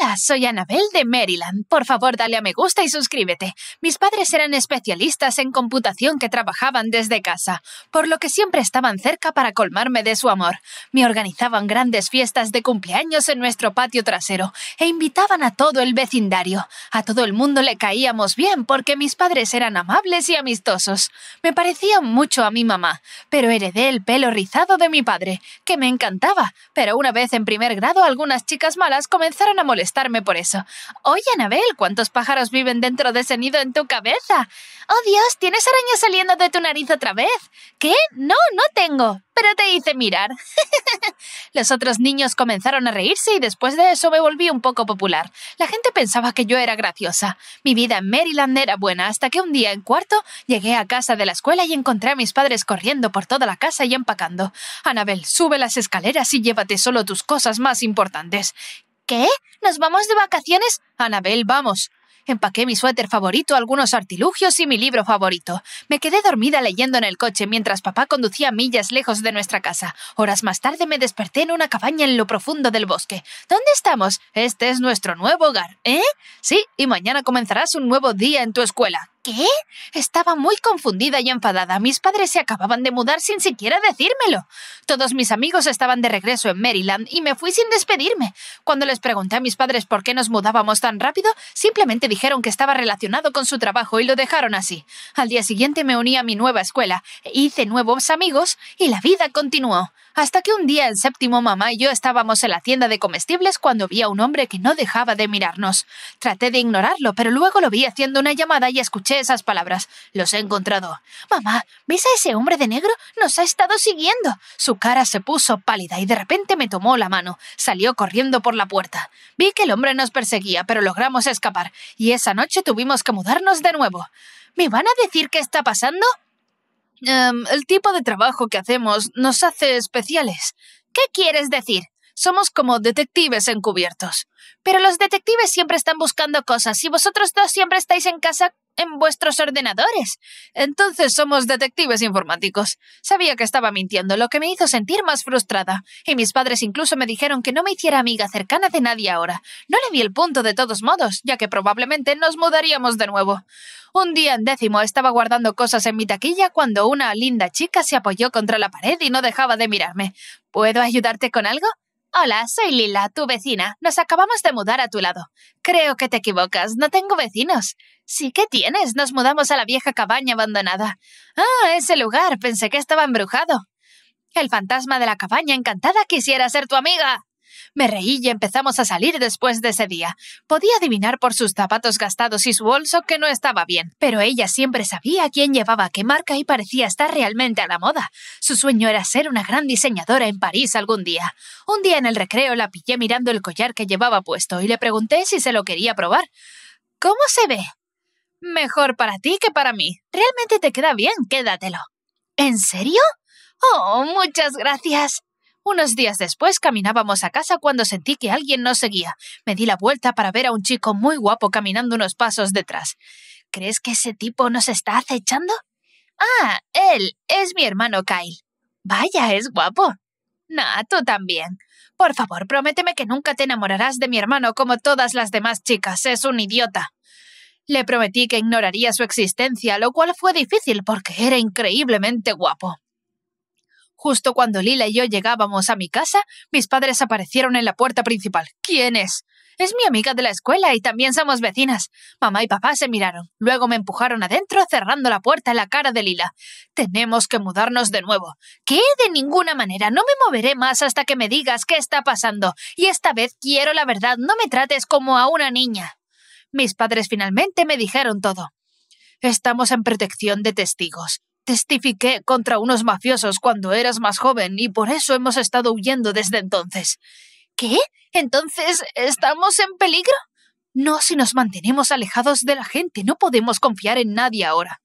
Hola, soy Anabel de Maryland. Por favor, dale a me gusta y suscríbete. Mis padres eran especialistas en computación que trabajaban desde casa, por lo que siempre estaban cerca para colmarme de su amor. Me organizaban grandes fiestas de cumpleaños en nuestro patio trasero e invitaban a todo el vecindario. A todo el mundo le caíamos bien porque mis padres eran amables y amistosos. Me parecían mucho a mi mamá, pero heredé el pelo rizado de mi padre, que me encantaba, pero una vez en primer grado algunas chicas malas comenzaron a molestarme por eso. Oye, Anabel, ¿cuántos pájaros viven dentro de ese nido en tu cabeza? Oh, Dios, tienes arañas saliendo de tu nariz otra vez. ¿Qué? No, no tengo. Pero te hice mirar. Los otros niños comenzaron a reírse y después de eso me volví un poco popular. La gente pensaba que yo era graciosa. Mi vida en Maryland era buena hasta que un día en cuarto llegué a casa de la escuela y encontré a mis padres corriendo por toda la casa y empacando. Anabel, sube las escaleras y llévate solo tus cosas más importantes. ¿Qué? ¿Nos vamos de vacaciones? Anabel, vamos. Empaqué mi suéter favorito, algunos artilugios y mi libro favorito. Me quedé dormida leyendo en el coche mientras papá conducía millas lejos de nuestra casa. Horas más tarde me desperté en una cabaña en lo profundo del bosque. ¿Dónde estamos? Este es nuestro nuevo hogar, ¿eh? Sí, y mañana comenzarás un nuevo día en tu escuela. ¿Qué? Estaba muy confundida y enfadada. Mis padres se acababan de mudar sin siquiera decírmelo. Todos mis amigos estaban de regreso en Maryland y me fui sin despedirme. Cuando les pregunté a mis padres por qué nos mudábamos tan rápido, simplemente dijeron que estaba relacionado con su trabajo y lo dejaron así. Al día siguiente me uní a mi nueva escuela, hice nuevos amigos y la vida continuó. Hasta que un día el séptimo mamá y yo estábamos en la tienda de comestibles cuando vi a un hombre que no dejaba de mirarnos. Traté de ignorarlo, pero luego lo vi haciendo una llamada y escuché esas palabras. Los he encontrado. Mamá, ¿ves a ese hombre de negro? Nos ha estado siguiendo. Su cara se puso pálida y de repente me tomó la mano. Salió corriendo por la puerta. Vi que el hombre nos perseguía, pero logramos escapar, y esa noche tuvimos que mudarnos de nuevo. ¿Me van a decir qué está pasando? Em, el tipo de trabajo que hacemos nos hace especiales. ¿Qué quieres decir? Somos como detectives encubiertos. Pero los detectives siempre están buscando cosas y vosotros dos siempre estáis en casa en vuestros ordenadores. Entonces somos detectives informáticos. Sabía que estaba mintiendo, lo que me hizo sentir más frustrada. Y mis padres incluso me dijeron que no me hiciera amiga cercana de nadie ahora. No le vi el punto de todos modos, ya que probablemente nos mudaríamos de nuevo. Un día en décimo estaba guardando cosas en mi taquilla cuando una linda chica se apoyó contra la pared y no dejaba de mirarme. ¿Puedo ayudarte con algo? Hola, soy Lila, tu vecina. Nos acabamos de mudar a tu lado. Creo que te equivocas, no tengo vecinos. Sí ¿qué tienes, nos mudamos a la vieja cabaña abandonada. Ah, ese lugar, pensé que estaba embrujado. El fantasma de la cabaña encantada quisiera ser tu amiga. Me reí y empezamos a salir después de ese día. Podía adivinar por sus zapatos gastados y su bolso que no estaba bien, pero ella siempre sabía quién llevaba qué marca y parecía estar realmente a la moda. Su sueño era ser una gran diseñadora en París algún día. Un día en el recreo la pillé mirando el collar que llevaba puesto y le pregunté si se lo quería probar. ¿Cómo se ve? Mejor para ti que para mí. Realmente te queda bien, quédatelo. ¿En serio? Oh, muchas gracias. Unos días después caminábamos a casa cuando sentí que alguien nos seguía. Me di la vuelta para ver a un chico muy guapo caminando unos pasos detrás. ¿Crees que ese tipo nos está acechando? Ah, él es mi hermano Kyle. Vaya, es guapo. Nah, tú también. Por favor, prométeme que nunca te enamorarás de mi hermano como todas las demás chicas. Es un idiota. Le prometí que ignoraría su existencia, lo cual fue difícil porque era increíblemente guapo. Justo cuando Lila y yo llegábamos a mi casa, mis padres aparecieron en la puerta principal. ¿Quién es? Es mi amiga de la escuela y también somos vecinas. Mamá y papá se miraron. Luego me empujaron adentro cerrando la puerta en la cara de Lila. Tenemos que mudarnos de nuevo. ¿Qué? De ninguna manera. No me moveré más hasta que me digas qué está pasando. Y esta vez quiero la verdad. No me trates como a una niña. Mis padres finalmente me dijeron todo. Estamos en protección de testigos. Testifiqué contra unos mafiosos cuando eras más joven y por eso hemos estado huyendo desde entonces. ¿Qué? ¿Entonces estamos en peligro? No si nos mantenemos alejados de la gente, no podemos confiar en nadie ahora.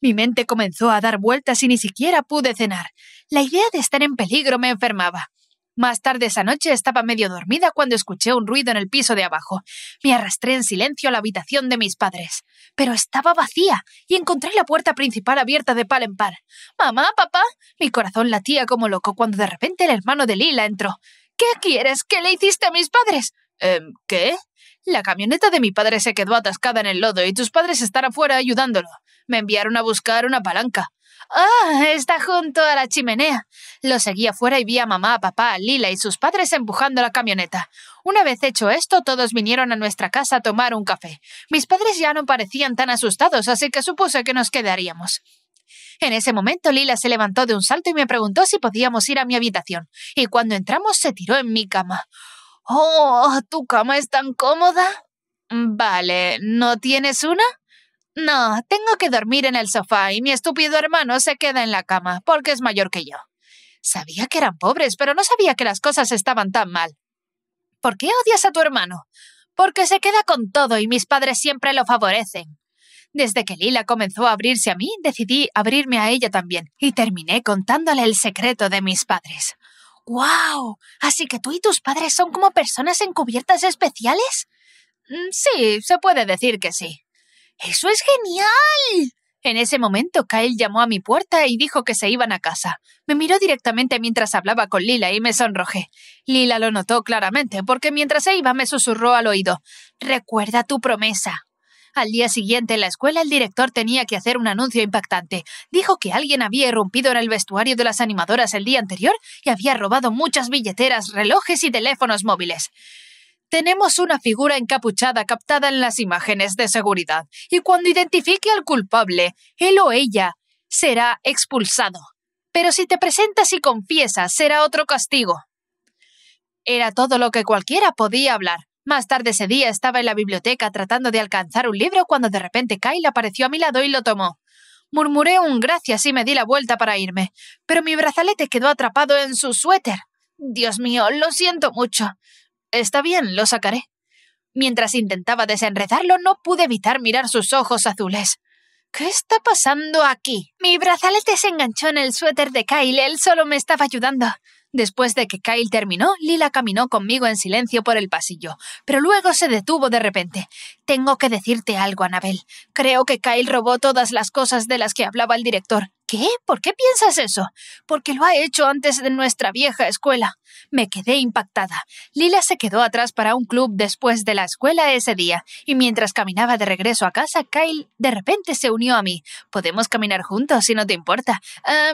Mi mente comenzó a dar vueltas y ni siquiera pude cenar. La idea de estar en peligro me enfermaba. Más tarde esa noche estaba medio dormida cuando escuché un ruido en el piso de abajo. Me arrastré en silencio a la habitación de mis padres. Pero estaba vacía y encontré la puerta principal abierta de pal en pal. Mamá, papá. Mi corazón latía como loco cuando de repente el hermano de Lila entró. ¿Qué quieres? ¿Qué le hiciste a mis padres? «Em, ¿Qué? La camioneta de mi padre se quedó atascada en el lodo y tus padres estarán afuera ayudándolo. Me enviaron a buscar una palanca. ¡Ah! Está junto a la chimenea. Lo seguí afuera y vi a mamá, papá, Lila y sus padres empujando la camioneta. Una vez hecho esto, todos vinieron a nuestra casa a tomar un café. Mis padres ya no parecían tan asustados, así que supuse que nos quedaríamos. En ese momento Lila se levantó de un salto y me preguntó si podíamos ir a mi habitación, y cuando entramos se tiró en mi cama. Oh, ¿tu cama es tan cómoda? Vale, ¿no tienes una? No, tengo que dormir en el sofá y mi estúpido hermano se queda en la cama, porque es mayor que yo. Sabía que eran pobres, pero no sabía que las cosas estaban tan mal. ¿Por qué odias a tu hermano? Porque se queda con todo y mis padres siempre lo favorecen. Desde que Lila comenzó a abrirse a mí, decidí abrirme a ella también, y terminé contándole el secreto de mis padres. ¡Wow! Así que tú y tus padres son como personas encubiertas especiales? Mm, sí, se puede decir que sí. ¡Eso es genial! En ese momento, Kyle llamó a mi puerta y dijo que se iban a casa. Me miró directamente mientras hablaba con Lila y me sonrojé. Lila lo notó claramente, porque mientras se iba me susurró al oído. Recuerda tu promesa. Al día siguiente en la escuela el director tenía que hacer un anuncio impactante. Dijo que alguien había irrumpido en el vestuario de las animadoras el día anterior y había robado muchas billeteras, relojes y teléfonos móviles. Tenemos una figura encapuchada captada en las imágenes de seguridad y cuando identifique al culpable, él o ella será expulsado. Pero si te presentas y confiesas, será otro castigo. Era todo lo que cualquiera podía hablar. Más tarde ese día estaba en la biblioteca tratando de alcanzar un libro cuando de repente Kyle apareció a mi lado y lo tomó. Murmuré un gracias y me di la vuelta para irme, pero mi brazalete quedó atrapado en su suéter. Dios mío, lo siento mucho. Está bien, lo sacaré. Mientras intentaba desenredarlo, no pude evitar mirar sus ojos azules. ¿Qué está pasando aquí? Mi brazalete se enganchó en el suéter de Kyle, él solo me estaba ayudando. Después de que Kyle terminó, Lila caminó conmigo en silencio por el pasillo, pero luego se detuvo de repente. Tengo que decirte algo, Anabel. Creo que Kyle robó todas las cosas de las que hablaba el director. ¿Qué? ¿Por qué piensas eso? Porque lo ha hecho antes de nuestra vieja escuela. Me quedé impactada. Lila se quedó atrás para un club después de la escuela ese día, y mientras caminaba de regreso a casa, Kyle de repente se unió a mí. Podemos caminar juntos si no te importa.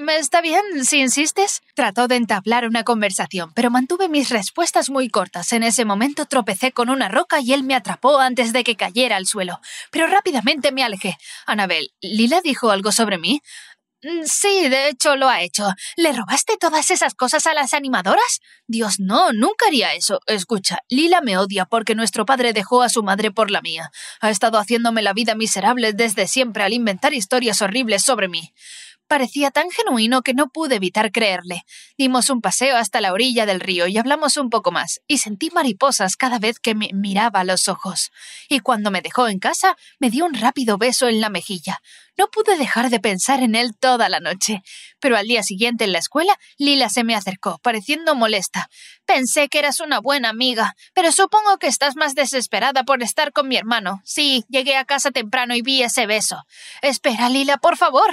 ¿Me Está bien, si insistes. Trató de entablar una conversación, pero mantuve mis respuestas muy cortas. En ese momento tropecé con una roca y él me atrapó antes de que cayera al suelo. Pero rápidamente me alejé. Anabel, ¿Lila dijo algo sobre mí? Mm. Sí, de hecho lo ha hecho. ¿Le robaste todas esas cosas a las animadoras? Dios, no, nunca haría eso. Escucha, Lila me odia porque nuestro padre dejó a su madre por la mía. Ha estado haciéndome la vida miserable desde siempre al inventar historias horribles sobre mí. Parecía tan genuino que no pude evitar creerle. Dimos un paseo hasta la orilla del río y hablamos un poco más, y sentí mariposas cada vez que me miraba a los ojos. Y cuando me dejó en casa, me dio un rápido beso en la mejilla. No pude dejar de pensar en él toda la noche. Pero al día siguiente en la escuela, Lila se me acercó, pareciendo molesta. Pensé que eras una buena amiga, pero supongo que estás más desesperada por estar con mi hermano. Sí, llegué a casa temprano y vi ese beso. Espera, Lila, por favor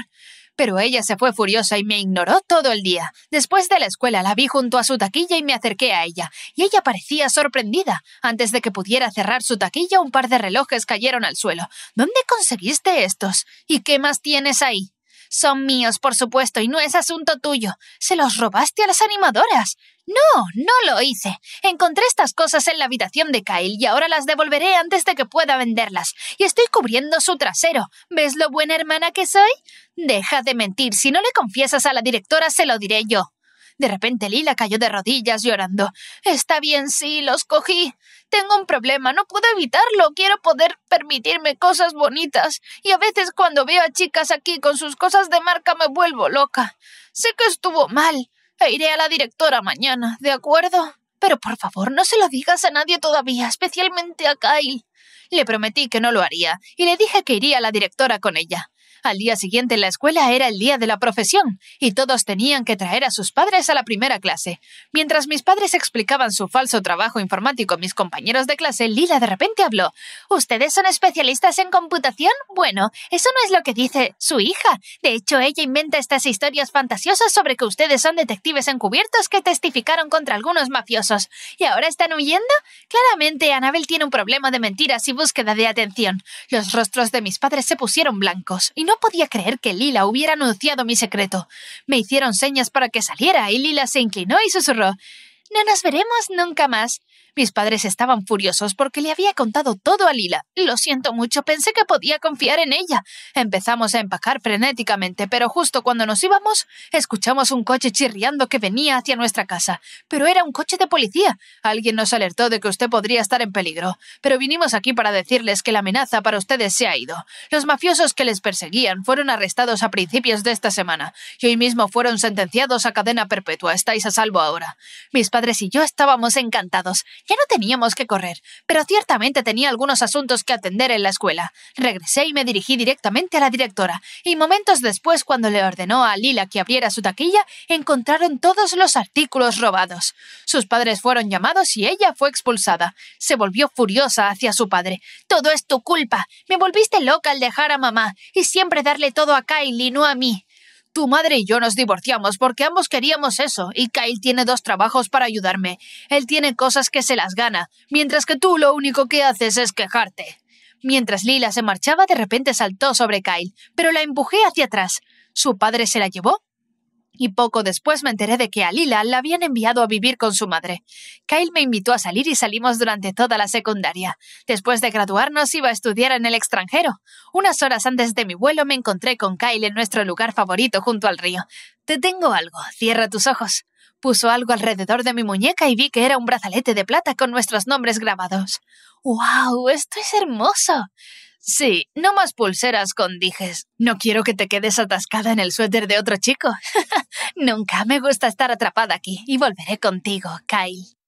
pero ella se fue furiosa y me ignoró todo el día. Después de la escuela la vi junto a su taquilla y me acerqué a ella, y ella parecía sorprendida. Antes de que pudiera cerrar su taquilla, un par de relojes cayeron al suelo. ¿Dónde conseguiste estos? ¿Y qué más tienes ahí? Son míos, por supuesto, y no es asunto tuyo. Se los robaste a las animadoras. No, no lo hice. Encontré estas cosas en la habitación de Kyle y ahora las devolveré antes de que pueda venderlas. Y estoy cubriendo su trasero. ¿Ves lo buena hermana que soy? Deja de mentir. Si no le confiesas a la directora, se lo diré yo. De repente Lila cayó de rodillas llorando. Está bien, sí, los cogí. Tengo un problema, no puedo evitarlo. Quiero poder permitirme cosas bonitas. Y a veces cuando veo a chicas aquí con sus cosas de marca me vuelvo loca. Sé que estuvo mal. E iré a la directora mañana, ¿de acuerdo? Pero por favor, no se lo digas a nadie todavía, especialmente a Kyle. Le prometí que no lo haría, y le dije que iría a la directora con ella. Al día siguiente en la escuela era el día de la profesión, y todos tenían que traer a sus padres a la primera clase. Mientras mis padres explicaban su falso trabajo informático a mis compañeros de clase, Lila de repente habló. ¿Ustedes son especialistas en computación? Bueno, eso no es lo que dice su hija. De hecho, ella inventa estas historias fantasiosas sobre que ustedes son detectives encubiertos que testificaron contra algunos mafiosos. ¿Y ahora están huyendo? Claramente, Anabel tiene un problema de mentiras y búsqueda de atención. Los rostros de mis padres se pusieron blancos, y no no podía creer que Lila hubiera anunciado mi secreto. Me hicieron señas para que saliera y Lila se inclinó y susurró No nos veremos nunca más. Mis padres estaban furiosos porque le había contado todo a Lila. Lo siento mucho, pensé que podía confiar en ella. Empezamos a empacar frenéticamente, pero justo cuando nos íbamos, escuchamos un coche chirriando que venía hacia nuestra casa. Pero era un coche de policía. Alguien nos alertó de que usted podría estar en peligro. Pero vinimos aquí para decirles que la amenaza para ustedes se ha ido. Los mafiosos que les perseguían fueron arrestados a principios de esta semana y hoy mismo fueron sentenciados a cadena perpetua. Estáis a salvo ahora. Mis padres y yo estábamos encantados. Ya no teníamos que correr, pero ciertamente tenía algunos asuntos que atender en la escuela. Regresé y me dirigí directamente a la directora, y momentos después, cuando le ordenó a Lila que abriera su taquilla, encontraron todos los artículos robados. Sus padres fueron llamados y ella fue expulsada. Se volvió furiosa hacia su padre. Todo es tu culpa. Me volviste loca al dejar a mamá, y siempre darle todo a Kylie, no a mí. Tu madre y yo nos divorciamos porque ambos queríamos eso, y Kyle tiene dos trabajos para ayudarme. Él tiene cosas que se las gana, mientras que tú lo único que haces es quejarte. Mientras Lila se marchaba, de repente saltó sobre Kyle, pero la empujé hacia atrás. Su padre se la llevó y poco después me enteré de que a Lila la habían enviado a vivir con su madre. Kyle me invitó a salir y salimos durante toda la secundaria. Después de graduarnos iba a estudiar en el extranjero. Unas horas antes de mi vuelo me encontré con Kyle en nuestro lugar favorito junto al río. Te tengo algo, cierra tus ojos. Puso algo alrededor de mi muñeca y vi que era un brazalete de plata con nuestros nombres grabados. ¡Wow! Esto es hermoso. Sí, no más pulseras con dijes. No quiero que te quedes atascada en el suéter de otro chico. Nunca me gusta estar atrapada aquí y volveré contigo, Kai.